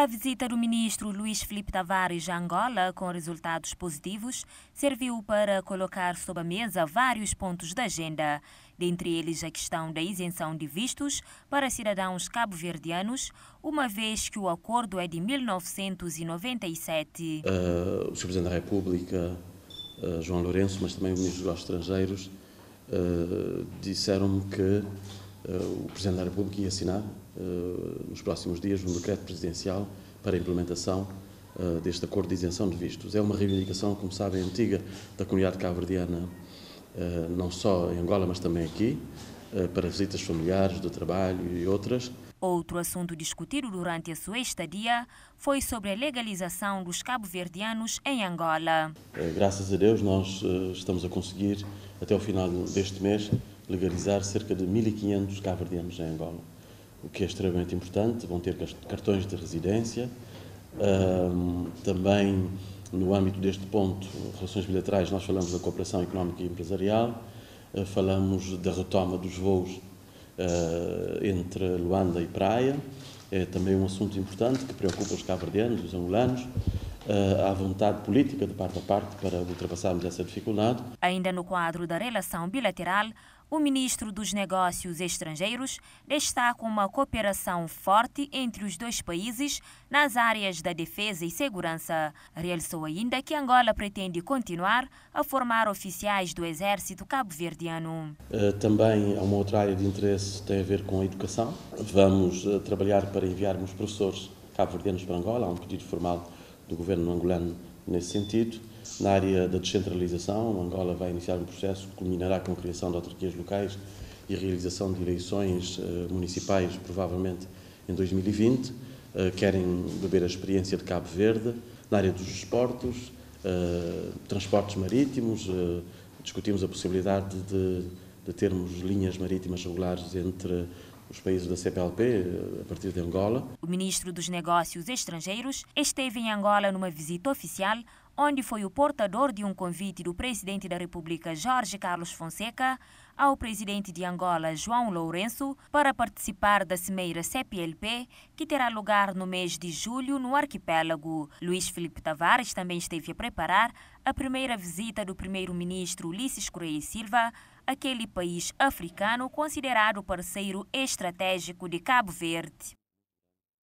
A visita do ministro Luiz Felipe Tavares a Angola, com resultados positivos, serviu para colocar sob a mesa vários pontos da agenda, dentre eles a questão da isenção de vistos para cidadãos cabo-verdianos, uma vez que o acordo é de 1997. Uh, eh, o Sr. Presidente da República, uh, João Lourenço, mas também o Ministro dos Estrangeiros, uh, disseram-me que eh, o Presidente da República ia assinar eh, nos próximos dias um decreto presidencial para a implementação eh, deste acordo de isenção de vistos. É uma reivindicação, como sabem, antiga da comunidade cabo-verdiana, não só em Angola, mas também aqui, para visitas familiares, do trabalho e outras. Outro assunto discutido durante a sua estadia foi sobre a legalização dos cabo-verdianos em Angola. Graças a Deus, nós estamos a conseguir, até o final deste mês, legalizar cerca de 1.500 cabardianos em Angola, o que é extremamente importante. Vão ter cartões de residência. Um, também, no âmbito deste ponto, relações bilaterais, nós falamos da cooperação económica e empresarial, uh, falamos da retoma dos voos uh, entre Luanda e Praia. É também um assunto importante que preocupa os cabardianos, os angolanos eh, Há vontade política de parte a parte para ultrapassarmos essa dificuldade. Ainda no quadro da relação bilateral, o ministro dos Negócios Estrangeiros destaca uma cooperação forte entre os dois países nas áreas da defesa e segurança. Realçou ainda que Angola pretende continuar a formar oficiais do Exército Cabo-Verdiano. Eh, também uma outra área de interesse tem a ver com a educação. Vamos eh, trabalhar para enviarmos professores cabo-verdianos para Angola. Há um pedido formal do governo angolano nesse sentido. Na área da descentralização, Angola vai iniciar um processo que culminará com a criação de autarquias locais e a realização de eleições eh, municipais, provavelmente em 2020. Eh, querem beber a experiência de Cabo Verde. Na área dos esportes, eh, transportes marítimos, discutimos a possibilidade de, de termos linhas marítimas regulares entre os países da CPLP, eh, a partir de Angola. O ministro dos Negócios Estrangeiros esteve em Angola numa visita oficial, onde foi o portador de um convite do presidente da República, Jorge Carlos Fonseca, ao presidente de Angola, João Lourenço, para participar da cimeira CPLP, que terá lugar no mês de julho no arquipélago. Luiz Felipe Tavares também esteve a preparar a primeira visita do primeiro-ministro Ulisses Correia Silva aquele país africano considerado parceiro estratégico de Cabo Verde.